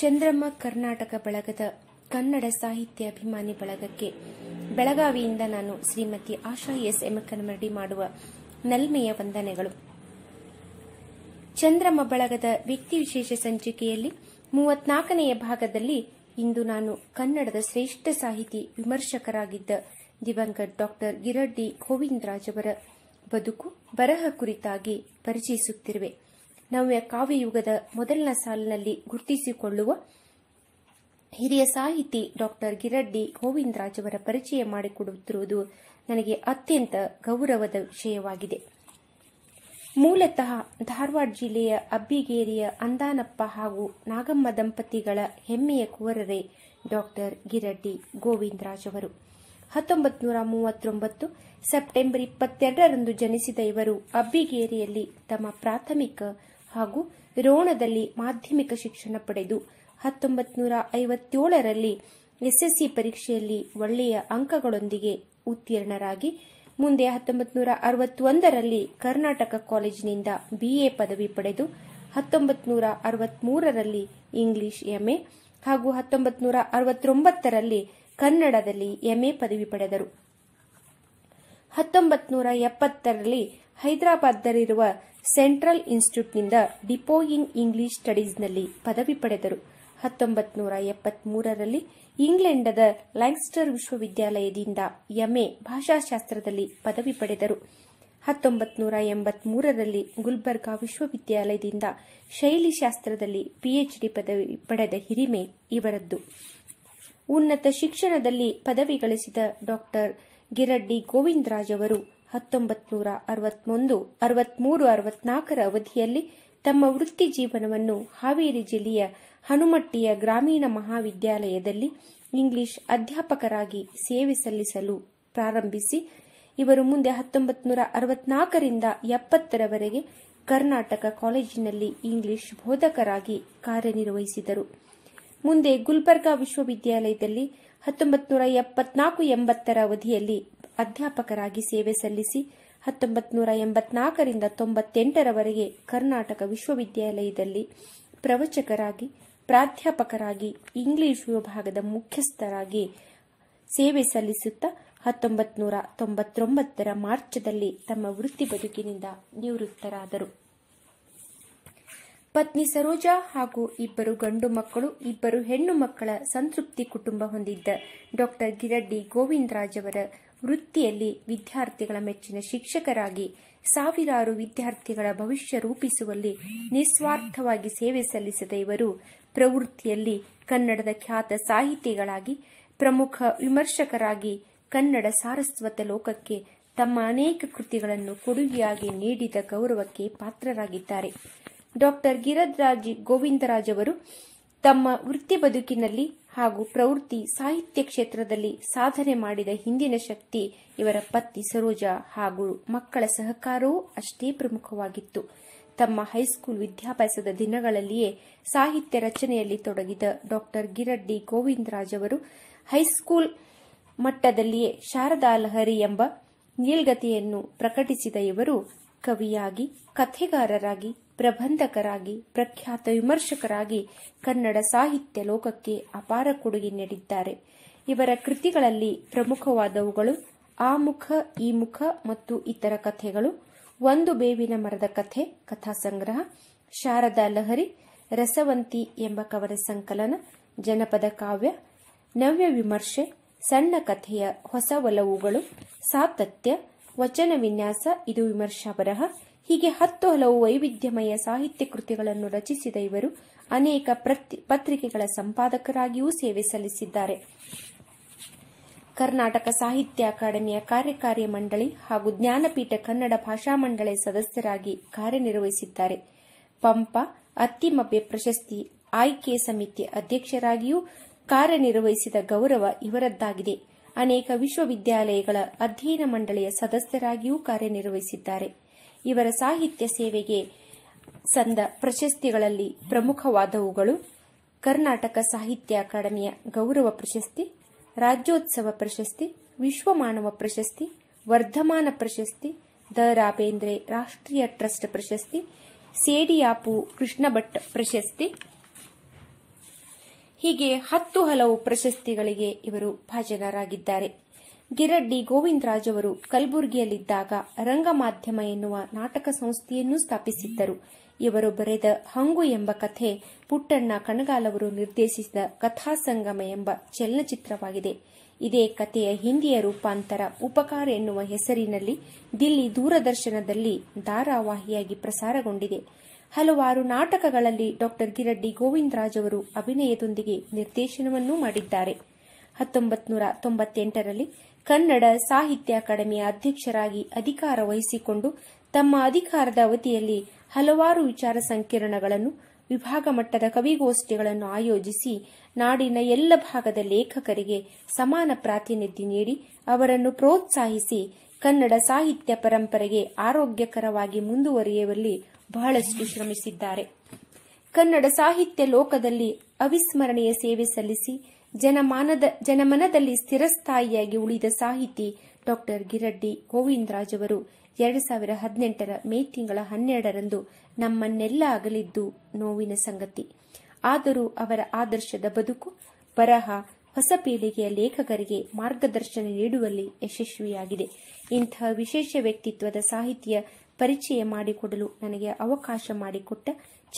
ಚಂದ್ರಮ್ಮ ಕರ್ನಾಟಕ ಬಳಗದ ಕನ್ನಡ ಸಾಹಿತ್ಯ ಅಭಿಮಾನಿ ಬಳಗಕ್ಕೆ ಬೆಳಗಾವಿಯಿಂದ ನಾನು ಶ್ರೀಮತಿ ಆಶಾ ಎಸ್ ಎಮಕನಮರಡಿ ಮಾಡುವ ನಲ್ಮೆಯ ವಂದನೆಗಳು ಚಂದ್ರಮ್ಮ ಬಳಗದ ವ್ಯಕ್ತಿ ವಿಶೇಷ ಸಂಚಿಕೆಯಲ್ಲಿ ಮೂವತ್ನಾಲ್ಕನೆಯ ಭಾಗದಲ್ಲಿ ಇಂದು ನಾನು ಕನ್ನಡದ ಶ್ರೇಷ್ಠ ಸಾಹಿತಿ ವಿಮರ್ಶಕರಾಗಿದ್ದ ದಿವಂಗತ್ ಡಾಕ್ಟರ್ ಗಿರಡ್ಡಿ ಗೋವಿಂದರಾಜ್ ಅವರ ಬದುಕು ಬರಹ ಕುರಿತಾಗಿ ಪರಿಚಯಿಸುತ್ತಿರುವೆ ನವ್ಯ ಕಾವ್ಯಯುಗದ ಮೊದಲನ ಸಾಲಿನಲ್ಲಿ ಗುರುತಿಸಿಕೊಳ್ಳುವ ಹಿರಿಯ ಸಾಹಿತಿ ಡಾಕ್ಟರ್ ಗಿರಡ್ಡಿ ಗೋವಿಂದರಾಜ್ ಅವರ ಪರಿಚಯ ಮಾಡಿಕೊಡುತ್ತಿರುವುದು ನನಗೆ ಅತ್ಯಂತ ಗೌರವದ ವಿಷಯವಾಗಿದೆ ಮೂಲತಃ ಧಾರವಾಡ ಜಿಲ್ಲೆಯ ಅಬ್ಬಿಗೇರಿಯ ಅಂದಾನಪ್ಪ ಹಾಗೂ ನಾಗಮ್ಮ ದಂಪತಿಗಳ ಹೆಮ್ಮೆಯ ಕುವರರೇ ಡಾಕ್ಟರ್ ಗಿರಡ್ಡಿ ಗೋವಿಂದರಾಜ್ ಅವರು ಹತ್ತೊಂಬತ್ತು ಮೂವತ್ತೊಂಬತ್ತು ಸೆಪ್ಟೆಂಬರ್ ಇಪ್ಪತ್ತೆರಡರಂದು ಜನಿಸಿದ ಇವರು ಅಬ್ಬಿಗೇರಿಯಲ್ಲಿ ತಮ್ಮ ಪ್ರಾಥಮಿಕ ಹಾಗೂ ರೋಣದಲ್ಲಿ ಮಾಧ್ಯಮಿಕ ಶಿಕ್ಷಣ ಪಡೆದು ಹತ್ತೊಂಬತ್ತು ನೂರ ಐವತ್ತೇಳರಲ್ಲಿ ಎಸ್ಎಸ್ಸಿ ಪರೀಕ್ಷೆಯಲ್ಲಿ ಒಳ್ಳೆಯ ಅಂಕಗಳೊಂದಿಗೆ ಉತ್ತೀರ್ಣರಾಗಿ ಮುಂದೆ ಹತ್ತೊಂಬತ್ತು ನೂರ ಅರವತ್ತೊಂದರಲ್ಲಿ ಕರ್ನಾಟಕ ಕಾಲೇಜಿನಿಂದ ಬಿಎ ಪದವಿ ಪಡೆದು ಹತ್ತೊಂಬತ್ತು ನೂರ ಇಂಗ್ಲಿಷ್ ಎಂಎ ಹಾಗೂ ಹತ್ತೊಂಬತ್ತು ನೂರ ಅರವತ್ತೊಂಬತ್ತರಲ್ಲಿ ಕನ್ನಡದಲ್ಲಿ ಎಂಎ ಪದವಿ ಪಡೆದರು ಹತ್ತೊಂಬತ್ತು ನೂರ ಎಪ್ಪತ್ತರಲ್ಲಿ ಹೈದರಾಬಾದ್ನಲ್ಲಿರುವ ಸೆಂಟ್ರಲ್ ಇನ್ಸ್ಟಿಟ್ಯೂಟ್ನಿಂದ ಡಿಪೋ ಇನ್ ಇಂಗ್ಲಿಷ್ ಸ್ಟಡೀಸ್ನಲ್ಲಿ ಪದವಿ ಪಡೆದರು ಹತ್ತೊಂಬತ್ನೂರ ನೂರ ಇಂಗ್ಲೆಂಡದ ಲ್ಯಾಂಗ್ಸ್ಟರ್ ವಿಶ್ವವಿದ್ಯಾಲಯದಿಂದ ಎಂಎ ಭಾಷಾಶಾಸ್ತ್ರದಲ್ಲಿ ಪದವಿ ಪಡೆದರು ಹತ್ತೊಂಬತ್ನೂರ ನೂರ ಎಂಬತ್ಮೂರರಲ್ಲಿ ಗುಲ್ಬರ್ಗಾ ವಿಶ್ವವಿದ್ಯಾಲಯದಿಂದ ಶೈಲಿಶಾಸ್ತ್ರದಲ್ಲಿ ಪಿಎಚ್ಡಿ ಪದವಿ ಪಡೆದ ಹಿರಿಮೆ ಇವರದ್ದು ಉನ್ನತ ಶಿಕ್ಷಣದಲ್ಲಿ ಪದವಿ ಗಳಿಸಿದ ಡಾಕ್ಟರ್ ಗಿರಡ್ಡಿ ಗೋವಿಂದರಾಜ್ ಅವರು ಹತ್ತೊಂಬತ್ತು ನೂರ ಅರವತ್ಮೂರು ಅರವತ್ಮೂರು ಅವಧಿಯಲ್ಲಿ ತಮ್ಮ ವೃತ್ತಿ ಜೀವನವನ್ನು ಹಾವೇರಿ ಜಿಲ್ಲೆಯ ಹನುಮಟ್ಟಿಯ ಗ್ರಾಮೀಣ ಮಹಾವಿದ್ಯಾಲಯದಲ್ಲಿ ಇಂಗ್ಲಿಷ್ ಅಧ್ಯಾಪಕರಾಗಿ ಸೇವೆ ಸಲ್ಲಿಸಲು ಪ್ರಾರಂಭಿಸಿ ಇವರು ಮುಂದೆ ಹತ್ತೊಂಬತ್ತು ನೂರ ಅರವತ್ನಾಲ್ಕರಿಂದ ಎಪ್ಪತ್ತರವರೆಗೆ ಕರ್ನಾಟಕ ಕಾಲೇಜಿನಲ್ಲಿ ಇಂಗ್ಲಿಷ್ ಬೋಧಕರಾಗಿ ಕಾರ್ಯನಿರ್ವಹಿಸಿದರು ಮುಂದೆ ಗುಲ್ಬರ್ಗಾ ವಿಶ್ವವಿದ್ಯಾಲಯದಲ್ಲಿ ಹತ್ತೊಂಬತ್ತು ನೂರ ಎಪ್ಪತ್ನಾಲ್ಕು ಎಂಬತ್ತರ ಅವಧಿಯಲ್ಲಿ ಅಧ್ಯಾಪಕರಾಗಿ ಸೇವೆ ಸಲ್ಲಿಸಿ ಹತ್ತೊಂಬತ್ನೂರ ನೂರ ಎಂಬತ್ನಾಲ್ಕರಿಂದ ತೊಂಬತ್ತೆಂಟರವರೆಗೆ ಕರ್ನಾಟಕ ವಿಶ್ವವಿದ್ಯಾಲಯದಲ್ಲಿ ಪ್ರವಚಕರಾಗಿ ಪ್ರಾಧ್ಯಾಪಕರಾಗಿ ಇಂಗ್ಲಿಷ್ ವಿಭಾಗದ ಮುಖ್ಯಸ್ಥರಾಗಿ ಸೇವೆ ಸಲ್ಲಿಸುತ್ತಾ ಹತ್ತೊಂಬತ್ನೂರ ನೂರ ತೊಂಬತ್ತೊಂಬತ್ತರ ಮಾರ್ಚ್ದಲ್ಲಿ ತಮ್ಮ ವೃತ್ತಿ ಬದುಕಿನಿಂದ ನಿವೃತ್ತರಾದರು ಪತ್ನಿ ಸರೋಜಾ ಹಾಗೂ ಇಬ್ಬರು ಗಂಡು ಮಕ್ಕಳು ಇಬ್ಬರು ಹೆಣ್ಣು ಮಕ್ಕಳ ಸಂತೃಪ್ತಿ ಕುಟುಂಬ ಹೊಂದಿದ್ದ ಡಾಕ್ಟರ್ ಗಿರಡ್ಡಿ ಗೋವಿಂದರಾಜ್ ಅವರ ವೃತ್ತಿಯಲ್ಲಿ ವಿದ್ಯಾರ್ಥಿಗಳ ಮೆಚ್ಚಿನ ಶಿಕ್ಷಕರಾಗಿ ಸಾವಿರಾರು ವಿದ್ಯಾರ್ಥಿಗಳ ಭವಿಷ್ಯ ರೂಪಿಸುವಲ್ಲಿ ನಿಸ್ವಾರ್ಥವಾಗಿ ಸೇವೆ ಸಲ್ಲಿಸಿದ ಇವರು ಪ್ರವೃತ್ತಿಯಲ್ಲಿ ಕನ್ನಡದ ಖ್ಯಾತ ಸಾಹಿತಿಗಳಾಗಿ ಪ್ರಮುಖ ವಿಮರ್ಶಕರಾಗಿ ಕನ್ನಡ ಸಾರಸ್ವತ ಲೋಕಕ್ಕೆ ತಮ್ಮ ಅನೇಕ ಕೃತಿಗಳನ್ನು ಕೊಡುಗೆಯಾಗಿ ನೀಡಿದ ಗೌರವಕ್ಕೆ ಪಾತ್ರರಾಗಿದ್ದಾರೆ ಡಾಕ್ಟರ್ ಗಿರದ್ರಾಜಿ ಗೋವಿಂದರಾಜ್ ಅವರು ತಮ್ಮ ವೃತ್ತಿ ಬದುಕಿನಲ್ಲಿ ಹಾಗೂ ಪ್ರವೃತ್ತಿ ಸಾಹಿತ್ಯ ಕ್ಷೇತ್ರದಲ್ಲಿ ಸಾಧನೆ ಮಾಡಿದ ಹಿಂದಿನ ಶಕ್ತಿ ಇವರ ಪತ್ನಿ ಸರೋಜಾ ಹಾಗೂ ಮಕ್ಕಳ ಸಹಕಾರವೂ ಅಷ್ಟೇ ಪ್ರಮುಖವಾಗಿತ್ತು ತಮ್ಮ ಹೈಸ್ಕೂಲ್ ವಿದ್ಯಾಭ್ಯಾಸದ ದಿನಗಳಲ್ಲಿಯೇ ಸಾಹಿತ್ಯ ರಚನೆಯಲ್ಲಿ ತೊಡಗಿದ ಡಾಕ್ಟರ್ ಗಿರಡ್ಡಿ ಗೋವಿಂದರಾಜ್ ಅವರು ಹೈಸ್ಕೂಲ್ ಮಟ್ಟದಲ್ಲಿಯೇ ಶಾರದಾ ಲಹರಿ ಎಂಬ ನೀಲ್ಗತೆಯನ್ನು ಪ್ರಕಟಿಸಿದ ಇವರು ಕವಿಯಾಗಿ ಕಥೆಗಾರರಾಗಿ ಪ್ರಬಂಧಕರಾಗಿ ಪ್ರಖ್ಯಾತ ವಿಮರ್ಶಕರಾಗಿ ಕನ್ನಡ ಸಾಹಿತ್ಯ ಲೋಕಕ್ಕೆ ಅಪಾರ ಕೊಡುಗೆ ನೀಡಿದ್ದಾರೆ ಇವರ ಕೃತಿಗಳಲ್ಲಿ ಪ್ರಮುಖವಾದವುಗಳು ಆ ಮುಖ ಈ ಮುಖ ಮತ್ತು ಇತರ ಕಥೆಗಳು ಒಂದು ಬೇವಿನ ಮರದ ಕಥೆ ಕಥಾ ಸಂಗ್ರಹ ಶಾರದಾ ಲಹರಿ ರಸವಂತಿ ಎಂಬ ಕವನ ಸಂಕಲನ ಜನಪದ ಕಾವ್ಯ ನವ್ಯ ವಿಮರ್ಶೆ ಸಣ್ಣ ಕಥೆಯ ಹೊಸ ಒಲವುಗಳು ಸಾತತ್ಯ ವಚನ ವಿನ್ಯಾಸ ಇದು ವಿಮರ್ಶಾ ಬರಹ ಹೀಗೆ ಹತ್ತು ಹಲವು ವೈವಿಧ್ಯಮಯ ಸಾಹಿತ್ಯ ಕೃತಿಗಳನ್ನು ರಚಿಸಿದ ಇವರು ಅನೇಕ ಪತ್ರಿಕೆಗಳ ಸಂಪಾದಕರಾಗಿಯೂ ಸೇವೆ ಸಲ್ಲಿಸಿದ್ದಾರೆ ಕರ್ನಾಟಕ ಸಾಹಿತ್ಯ ಅಕಾಡೆಮಿಯ ಕಾರ್ಯಕಾರಿ ಮಂಡಳಿ ಹಾಗೂ ಜ್ಞಾನಪೀಠ ಕನ್ನಡ ಭಾಷಾ ಮಂಡಳಿ ಸದಸ್ಯರಾಗಿ ಕಾರ್ಯನಿರ್ವಹಿಸಿದ್ದಾರೆ ಪಂಪ ಅತ್ತಿಮಬ್ಬೆ ಪ್ರಶಸ್ತಿ ಆಯ್ಕೆ ಸಮಿತಿ ಅಧ್ಯಕ್ಷರಾಗಿಯೂ ಕಾರ್ಯನಿರ್ವಹಿಸಿದ ಗೌರವ ಇವರದ್ದಾಗಿದೆ ಅನೇಕ ವಿಶ್ವವಿದ್ಯಾಲಯಗಳ ಅಧ್ಯಯನ ಮಂಡಳಿಯ ಸದಸ್ಯರಾಗಿಯೂ ಕಾರ್ಯನಿರ್ವಹಿಸಿದ್ದಾರೆ ಇವರ ಸಾಹಿತ್ಯ ಸೇವೆಗೆ ಸಂದ ಪ್ರಶಸ್ತಿಗಳಲ್ಲಿ ಪ್ರಮುಖವಾದವುಗಳು ಕರ್ನಾಟಕ ಸಾಹಿತ್ಯ ಅಕಾಡೆಮಿಯ ಗೌರವ ಪ್ರಶಸ್ತಿ ರಾಜ್ಯೋತ್ಸವ ಪ್ರಶಸ್ತಿ ವಿಶ್ವಮಾನವ ಪ್ರಶಸ್ತಿ ವರ್ಧಮಾನ ಪ್ರಶಸ್ತಿ ದ ರಾಬೇಂದ್ರೆ ರಾಷ್ಟ್ರೀಯ ಟ್ರಸ್ಟ್ ಪ್ರಶಸ್ತಿ ಸೇಡಿಯಾಪು ಕೃಷ್ಣಭಟ್ ಪ್ರಶಸ್ತಿ ಹೀಗೆ ಹತ್ತು ಹಲವು ಪ್ರಶಸ್ತಿಗಳಿಗೆ ಇವರು ಭಾಜನರಾಗಿದ್ದಾರೆ ಗಿರಡ್ಡಿ ಗೋವಿಂದರಾಜ್ ಅವರು ಕಲಬುರಗಿಯಲ್ಲಿದ್ದಾಗ ರಂಗಮಾಧ್ಯಮ ಎನ್ನುವ ನಾಟಕ ಸಂಸ್ಥೆಯನ್ನು ಸ್ಥಾಪಿಸಿದ್ದರು ಇವರು ಬರೆದ ಹಂಗು ಎಂಬ ಕಥೆ ಪುಟ್ಟಣ್ಣ ಕಣಗಾಲವರು ನಿರ್ದೇಶಿಸಿದ ಕಥಾಸಂಗಮ ಎಂಬ ಚಲನಚಿತ್ರವಾಗಿದೆ ಇದೇ ಕಥೆಯ ಹಿಂದಿಯ ರೂಪಾಂತರ ಉಪಕಾರ ಎನ್ನುವ ಹೆಸರಿನಲ್ಲಿ ದಿಲ್ಲಿ ದೂರದರ್ಶನದಲ್ಲಿ ಧಾರಾವಾಹಿಯಾಗಿ ಪ್ರಸಾರಗೊಂಡಿದೆ ಹಲವಾರು ನಾಟಕಗಳಲ್ಲಿ ಡಾಕ್ಟರ್ ಗಿರಡ್ಡಿ ಗೋವಿಂದರಾಜ್ ಅವರು ಅಭಿನಯದೊಂದಿಗೆ ನಿರ್ದೇಶನವನ್ನೂ ಮಾಡಿದ್ದಾರೆ ಹತ್ತೊಂಬತ್ತು ತೊಂಬತ್ತೆಂಟರಲ್ಲಿ ಕನ್ನಡ ಸಾಹಿತ್ಯ ಅಕಾಡೆಮಿಯ ಅಧ್ಯಕ್ಷರಾಗಿ ಅಧಿಕಾರ ವಹಿಸಿಕೊಂಡು ತಮ್ಮ ಅಧಿಕಾರದ ಅವಧಿಯಲ್ಲಿ ಹಲವಾರು ವಿಚಾರ ಸಂಕಿರಣಗಳನ್ನು ವಿಭಾಗ ಮಟ್ಟದ ಕವಿಗೋಷ್ಠಿಗಳನ್ನು ಆಯೋಜಿಸಿ ನಾಡಿನ ಎಲ್ಲ ಭಾಗದ ಲೇಖಕರಿಗೆ ಸಮಾನ ಪ್ರಾತಿನಿಧ್ಯ ನೀಡಿ ಅವರನ್ನು ಪ್ರೋತ್ಸಾಹಿಸಿ ಕನ್ನಡ ಸಾಹಿತ್ಯ ಪರಂಪರೆಗೆ ಆರೋಗ್ಯಕರವಾಗಿ ಮುಂದುವರಿಯುವಲ್ಲಿ ಬಹಳಷ್ಟು ಶ್ರಮಿಸಿದ್ದಾರೆ ಕನ್ನಡ ಸಾಹಿತ್ಯ ಲೋಕದಲ್ಲಿ ಅವಿಸ್ಮರಣೀಯ ಸೇವೆ ಸಲ್ಲಿಸಿ ಜನಮಾನದ ಜನಮನದಲ್ಲಿ ಸ್ಥಿರಸ್ಥಾಯಿಯಾಗಿ ಉಳಿದ ಸಾಹಿತಿ ಡಾಕ್ಟರ್ ಗಿರಡ್ಡಿ ಗೋವಿಂದರಾಜ್ ಅವರು ಎರಡು ಸಾವಿರ ಹದಿನೆಂಟರ ಮೇ ತಿಂಗಳ ಹನ್ನೆರಡರಂದು ನಮ್ಮನ್ನೆಲ್ಲ ಅಗಲಿದ್ದು ನೋವಿನ ಸಂಗತಿ ಆದರೂ ಅವರ ಆದರ್ಶದ ಬದುಕು ಬರಹ ಹೊಸ ಪೀಳಿಗೆಯ ಲೇಖಕರಿಗೆ ಮಾರ್ಗದರ್ಶನ ನೀಡುವಲ್ಲಿ ಯಶಸ್ವಿಯಾಗಿದೆ ಇಂತಹ ವಿಶೇಷ ವ್ಯಕ್ತಿತ್ವದ ಸಾಹಿತ್ಯ ಪರಿಚಯ ಮಾಡಿಕೊಡಲು ನನಗೆ ಅವಕಾಶ ಮಾಡಿಕೊಟ್ಟ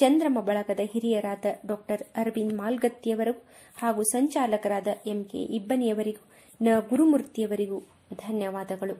ಚಂದ್ರಮ ಬಳಗದ ಹಿರಿಯರಾದ ಡಾಕ್ಟರ್ ಅರವಿಂದ್ ಮಾಲ್ಗತ್ತಿಯವರು ಹಾಗೂ ಸಂಚಾಲಕರಾದ ಎಂಕೆ ಇಬ್ಬನಿಯವರಿಗೂ ನ ಗುರುಮೂರ್ತಿಯವರಿಗೂ ಧನ್ಯವಾದಗಳು